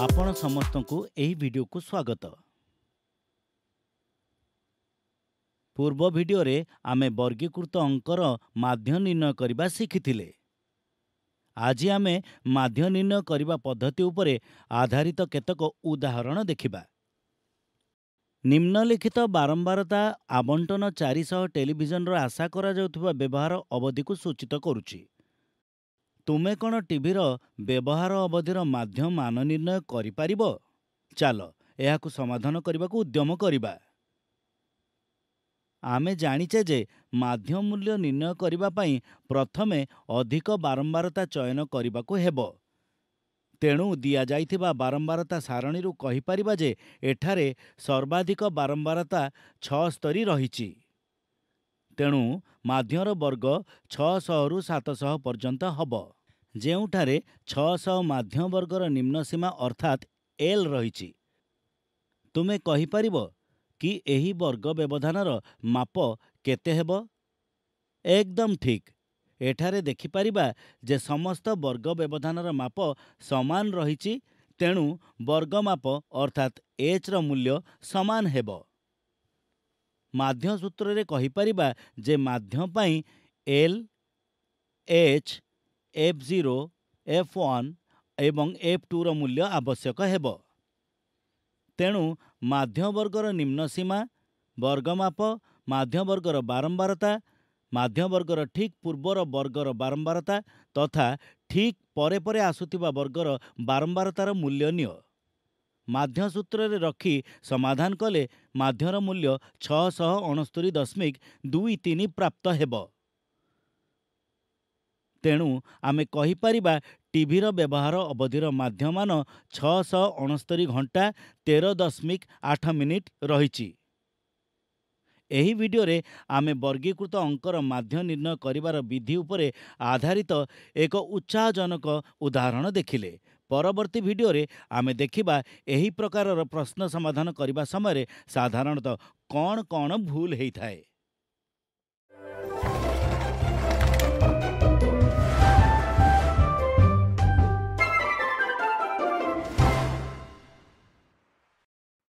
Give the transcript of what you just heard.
ଆପଣ ସମସ୍ତଙ୍କୁ ଏହି ଭିଡ଼ିଓକୁ ସ୍ୱାଗତ ପୂର୍ବ ଭିଡ଼ିଓରେ ଆମେ ବର୍ଗୀକୃତ ଅଙ୍କର ମାଧ୍ୟ ନିର୍ଣ୍ଣୟ କରିବା ଶିଖିଥିଲେ ଆଜି ଆମେ ମାଧ୍ୟ ନିର୍ଣ୍ଣୟ କରିବା ପଦ୍ଧତି ଉପରେ ଆଧାରିତ କେତେକ ଉଦାହରଣ ଦେଖିବା ନିମ୍ନଲିଖିତ ବାରମ୍ବାରତା ଆବଣ୍ଟନ ଚାରିଶହ ଟେଲିଭିଜନର ଆଶା କରାଯାଉଥିବା ବ୍ୟବହାର ଅବଧିକୁ ସୂଚିତ କରୁଛି ତୁମେ କ'ଣ ଟିଭିର ବ୍ୟବହାର ଅବଧିର ମାଧ୍ୟମ ମାନ ନିର୍ଣ୍ଣୟ କରିପାରିବ ଚାଲ ଏହାକୁ ସମାଧାନ କରିବାକୁ ଉଦ୍ୟମ କରିବା ଆମେ ଜାଣିଛେ ଯେ ମାଧ୍ୟମ ମୂଲ୍ୟ ନିର୍ଣ୍ଣୟ କରିବା ପାଇଁ ପ୍ରଥମେ ଅଧିକ ବାରମ୍ବାରତା ଚୟନ କରିବାକୁ ହେବ ତେଣୁ ଦିଆଯାଇଥିବା ବାରମ୍ବାରତା ସାରଣୀରୁ କହିପାରିବା ଯେ ଏଠାରେ ସର୍ବାଧିକ ବାରମ୍ବାରତା ଛଅ ସ୍ତରୀ ରହିଛି ତେଣୁ ମାଧ୍ୟର ବର୍ଗ ଛଅଶହରୁ ସାତଶହ ପର୍ଯ୍ୟନ୍ତ ହେବ ଯେଉଁଠାରେ ଛଅଶହ ମାଧ୍ୟ ବର୍ଗର ନିମ୍ନ ସୀମା ଅର୍ଥାତ୍ ଏଲ୍ ରହିଛି ତୁମେ କହିପାରିବ କି ଏହି ବର୍ଗ ବ୍ୟବଧାନର ମାପ କେତେ ହେବ ଏକଦମ୍ ଠିକ୍ ଏଠାରେ ଦେଖିପାରିବା ଯେ ସମସ୍ତ ବର୍ଗ ବ୍ୟବଧାନର ମାପ ସମାନ ରହିଛି ତେଣୁ ବର୍ଗମାପ ଅର୍ଥାତ୍ ଏଚ୍ର ମୂଲ୍ୟ ସମାନ ହେବ ମାଧ୍ୟ ସୂତ୍ରରେ କହିପାରିବା ଯେ ମାଧ୍ୟ ପାଇଁ L H F zero F one ଏବଂ ଏଫ୍ ଟୁର ମୂଲ୍ୟ ଆବଶ୍ୟକ ହେବ ତେଣୁ ମାଧ୍ୟବର୍ଗର ନିମ୍ନ ସୀମା ବର୍ଗମାପ ମାଧ୍ୟବର୍ଗର ବାରମ୍ବାରତା ମାଧ୍ୟବର୍ଗର ଠିକ୍ ପୂର୍ବର ବର୍ଗର ବାରମ୍ବାରତା ତଥା ଠିକ୍ ପରେ ପରେ ଆସୁଥିବା ବର୍ଗର ବାରମ୍ବାରତାର ମୂଲ୍ୟ ନିଅ ମାଧ୍ୟସୂତ୍ରରେ ରଖି ସମାଧାନ କଲେ ମାଧ୍ୟର ମୂଲ୍ୟ ଛଅଶହ ଅଣସ୍ତରି ଦଶମିକ ଦୁଇ ତିନି ପ୍ରାପ୍ତ ହେବ ତେଣୁ ଆମେ କହିପାରିବା ଟିଭିର ବ୍ୟବହାର ଅବଧିର ମାଧ୍ୟମାନ ଛଅଶହ ଅଣସ୍ତରି ଘଣ୍ଟା ତେର ଦଶମିକ ଆଠ ମିନିଟ୍ ରହିଛି ଏହି ଭିଡ଼ିଓରେ ଆମେ ବର୍ଗୀକୃତ ଅଙ୍କର ମାଧ୍ୟ ନିର୍ଣ୍ଣୟ କରିବାର ବିଧି ଉପରେ ଆଧାରିତ ଏକ ଉତ୍ସାହଜନକ ଉଦାହରଣ ଦେଖିଲେ ପରବର୍ତ୍ତୀ ଭିଡ଼ିଓରେ ଆମେ ଦେଖିବା ଏହି ପ୍ରକାରର ପ୍ରଶ୍ନ ସମାଧାନ କରିବା ସମୟରେ ସାଧାରଣତଃ କ'ଣ କ'ଣ ଭୁଲ ହେଇଥାଏ